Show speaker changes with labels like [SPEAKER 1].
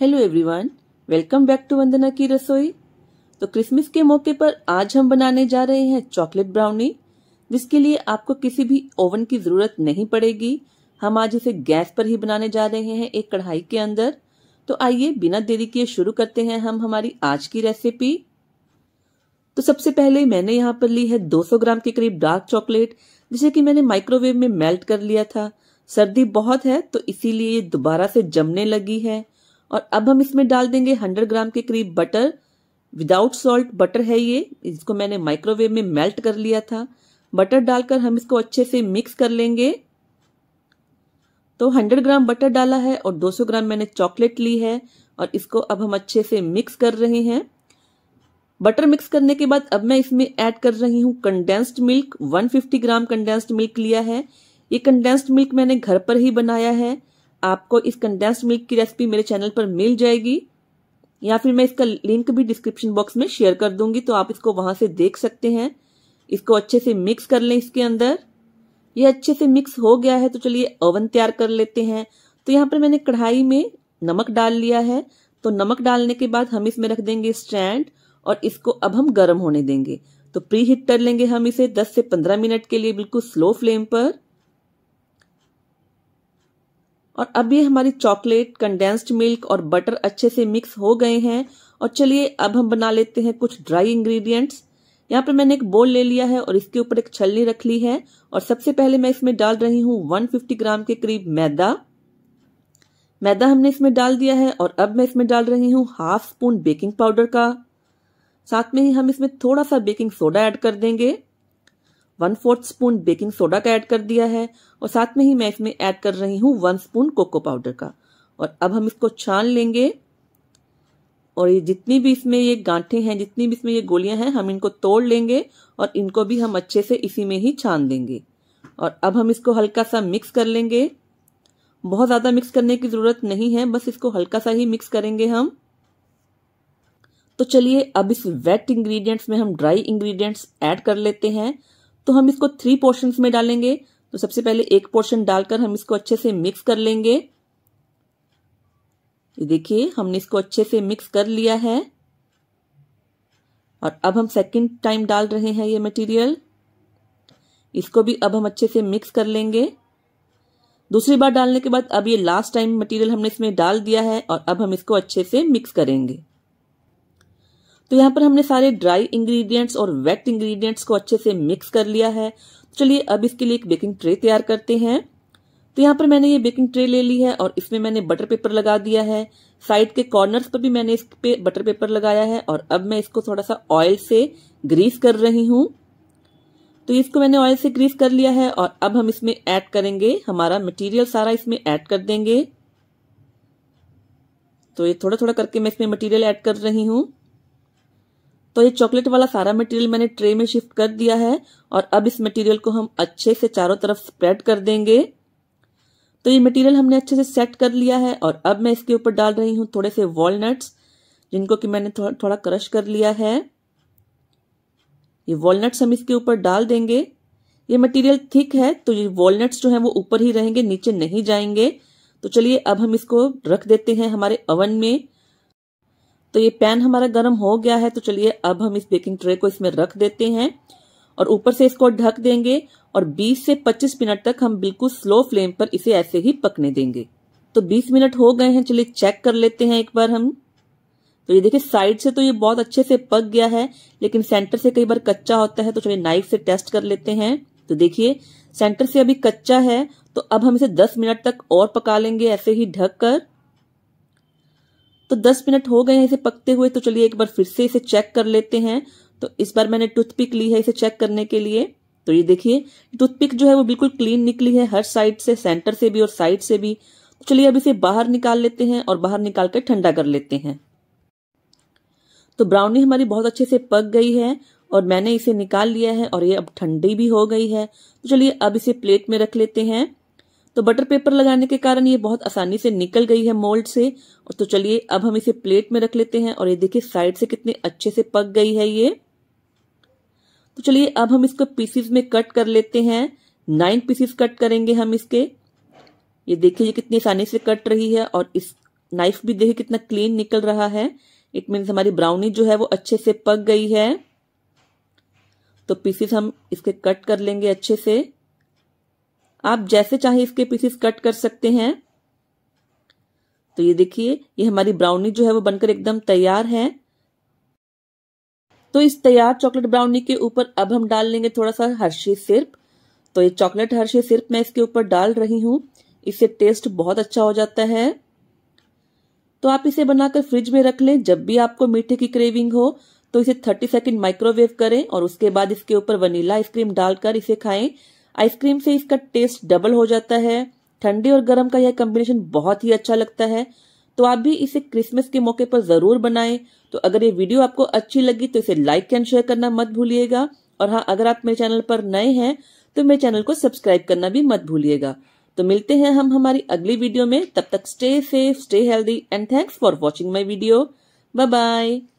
[SPEAKER 1] hello everyone welcome back to Vandana की रसोई तो क्रिसमस के मौके पर आज हम बनाने जा रहे हैं चॉकलेट ब्राउनी जिसके लिए आपको किसी भी ओवन की ज़रूरत नहीं पड़ेगी हम आज इसे गैस पर ही बनाने जा रहे हैं एक कढ़ाई के अंदर तो आइए बिना देरी किए शुरू करते हैं हम हमारी आज की रेसिपी तो सबसे पहले मैंने यहाँ पर ली है दो ग्राम के करीब डार्क चॉकलेट जिसे की मैंने माइक्रोवेव में मेल्ट कर लिया था सर्दी बहुत है तो इसीलिए ये दोबारा से जमने लगी है और अब हम इसमें डाल देंगे 100 ग्राम के करीब बटर विदाउट सॉल्ट बटर है ये इसको मैंने माइक्रोवेव में मेल्ट कर लिया था बटर डालकर हम इसको अच्छे से मिक्स कर लेंगे तो 100 ग्राम बटर डाला है और 200 ग्राम मैंने चॉकलेट ली है और इसको अब हम अच्छे से मिक्स कर रहे हैं बटर मिक्स करने के बाद अब मैं इसमें ऐड कर रही हूँ condensed milk 150 gram condensed milk लिया है ये कंडेंस्ड मिल्क मैंने घर पर ही बनाया है आपको इस कंडेंस्ड मिल्क की रेसिपी मेरे चैनल पर मिल जाएगी या फिर मैं इसका लिंक भी डिस्क्रिप्शन बॉक्स में शेयर कर दूंगी तो आप इसको वहां से देख सकते हैं इसको अच्छे से मिक्स कर लें इसके अंदर ये अच्छे से मिक्स हो गया है तो चलिए ओवन तैयार कर लेते हैं तो यहाँ पर मैंने कढ़ाई में नमक डाल लिया है तो नमक डालने के बाद हम इसमें रख देंगे स्टैंड और इसको अब हम गर्म होने देंगे तो प्री हीट कर लेंगे हम इसे 10 से 15 मिनट के लिए बिल्कुल स्लो फ्लेम पर और अब ये हमारी चॉकलेट कंडेंस्ड मिल्क और बटर अच्छे से मिक्स हो गए हैं और चलिए अब हम बना लेते हैं कुछ ड्राई इंग्रेडिएंट्स यहाँ पर मैंने एक बोल ले लिया है और इसके ऊपर एक छलनी रख ली है और सबसे पहले मैं इसमें डाल रही हूँ 150 ग्राम के करीब मैदा मैदा हमने इसमें डाल दिया है और अब मैं इसमें डाल रही हूँ हाफ स्पून बेकिंग पाउडर का साथ में ही हम इसमें थोड़ा सा बेकिंग सोडा एड कर देंगे one fourth spoon baking soda का ऐड कर दिया है और साथ में ही मैं इसमें ऐड कर रही हूँ वन स्पून कोको पाउडर का और अब हम इसको छान लेंगे और ये जितनी भी इसमें ये गांठे हैं जितनी भी इसमें ये गोलियां हैं हम इनको तोड़ लेंगे और इनको भी हम अच्छे से इसी में ही छान देंगे और अब हम इसको हल्का सा मिक्स कर लेंगे बहुत ज़्यादा मिक्स करने की ज़रूरत नहीं है बस इसको हल्का सा ही मिक्स करेंगे हम तो चलिए अब इस वेट इंग्रेडिएंट्स में हम ड्राई इंग्रेडिएंट्स ऐड कर लेते हैं तो हम इसको थ्री पोर्शन में डालेंगे तो सबसे पहले एक पोर्शन डालकर हम इसको अच्छे से मिक्स कर लेंगे ये देखिए हमने इसको अच्छे से मिक्स कर लिया है और अब हम सेकंड टाइम डाल रहे हैं ये मटेरियल इसको भी अब हम अच्छे से मिक्स कर लेंगे दूसरी बार डालने के बाद अब ये लास्ट टाइम मटेरियल हमने इसमें डाल दिया है और अब हम इसको अच्छे से मिक्स करेंगे तो यहाँ पर हमने सारे ड्राई इंग्रेडिएंट्स और वेट इंग्रेडिएंट्स को अच्छे से मिक्स कर लिया है चलिए अब इसके लिए एक बेकिंग ट्रे तैयार करते हैं तो यहाँ पर मैंने ये बेकिंग ट्रे ले ली है और इसमें मैंने बटर पेपर लगा दिया है साइड के कॉर्नर्स पर भी मैंने इस पे बटर पेपर लगाया है और अब मैं इसको थोड़ा सा ऑयल से ग्रीस कर रही हूं तो इसको मैंने ऑयल से ग्रीस कर लिया है और अब हम इसमें ऐड करेंगे हमारा मटेरियल सारा इसमें ऐड कर देंगे तो ये थोड़ा थोड़ा करके मैं इसमें मटेरियल ऐड कर रही हूँ तो ये चॉकलेट वाला सारा मटेरियल मैंने ट्रे में शिफ्ट कर दिया है और अब इस मटेरियल को हम अच्छे से चारों तरफ स्प्रेड कर देंगे तो ये मटेरियल हमने अच्छे से सेट कर लिया है और अब मैं इसके ऊपर डाल रही हूँ थोड़े से वॉलनट्स जिनको कि मैंने थोड़ा थोड़ा क्रश कर लिया है ये वॉलनट्स हम इसके ऊपर डाल देंगे ये मटेरियल थिक है तो ये वॉलनट्स जो है वो ऊपर ही रहेंगे नीचे नहीं जाएंगे तो चलिए अब हम इसको रख देते हैं हमारे अवन में तो ये पैन हमारा गर्म हो गया है तो चलिए अब हम इस बेकिंग ट्रे को इसमें रख देते हैं और ऊपर से इसको ढक देंगे और 20 से 25 मिनट तक हम बिल्कुल स्लो फ्लेम पर इसे ऐसे ही पकने देंगे तो 20 मिनट हो गए हैं चलिए चेक कर लेते हैं एक बार हम तो ये देखिए साइड से तो ये बहुत अच्छे से पक गया है लेकिन सेंटर से कई बार कच्चा होता है तो चलिए नाइफ से टेस्ट कर लेते हैं तो देखिए सेंटर से अभी कच्चा है तो अब हम इसे 10 मिनट तक और पका लेंगे ऐसे ही ढक कर तो 10 मिनट हो गए हैं इसे पकते हुए तो चलिए एक बार फिर से इसे चेक कर लेते हैं तो इस बार मैंने टूथपिक ली है इसे चेक करने के लिए तो ये देखिए टूथपिक जो है वो बिल्कुल क्लीन निकली है हर साइड से सेंटर से भी और साइड से भी तो चलिए अब इसे बाहर निकाल लेते हैं और बाहर निकाल कर ठंडा कर लेते हैं तो ब्राउनी हमारी बहुत अच्छे से पक गई है और मैंने इसे निकाल लिया है और ये अब ठंडी भी हो गई है तो चलिए अब इसे प्लेट में रख लेते हैं तो बटर पेपर लगाने के कारण ये बहुत आसानी से निकल गई है मोल्ड से तो चलिए अब हम इसे प्लेट में रख लेते हैं और ये देखिए साइड से कितने अच्छे से पक गई है ये तो चलिए अब हम इसको पीसीज में कट कर लेते हैं नाइन पीसीस कट करेंगे हम इसके ये देखिए ये कितनी आसानी से कट रही है और इस नाइफ भी देखिए कितना क्लीन निकल रहा है इट मीन्स हमारी ब्राउनी जो है वो अच्छे से पक गई है तो पीसीस हम इसके कट कर लेंगे अच्छे से आप जैसे चाहे इसके पीसेस कट कर सकते हैं तो ये देखिए ये हमारी ब्राउनी जो है वो बनकर एकदम तैयार है तो इस तैयार चॉकलेट ब्राउनी के ऊपर अब हम डाल लेंगे थोड़ा सा हर्षी सिर्फ तो ये चॉकलेट हर्षी सिर्फ मैं इसके ऊपर डाल रही हूं इससे टेस्ट बहुत अच्छा हो जाता है तो आप इसे बनाकर फ्रिज में रख लें जब भी आपको मीठे की क्रेविंग हो तो इसे 30 सेकंड माइक्रोवेव करें और उसके बाद इसके ऊपर वनीला आइसक्रीम डालकर इसे खाएं आइसक्रीम से इसका टेस्ट डबल हो जाता है ठंडी और गर्म का यह कॉम्बिनेशन बहुत ही अच्छा लगता है तो आप भी इसे क्रिसमस के मौके पर जरूर बनाएं तो अगर ये वीडियो आपको अच्छी लगी तो इसे लाइक एंड शेयर करना मत भूलिएगा और हाँ अगर आप मेरे चैनल पर नए हैं तो मेरे चैनल को सब्सक्राइब करना भी मत भूलिएगा तो मिलते हैं हम हमारी अगली वीडियो में तब तक stay safe stay healthy and thanks for watching my video bye bye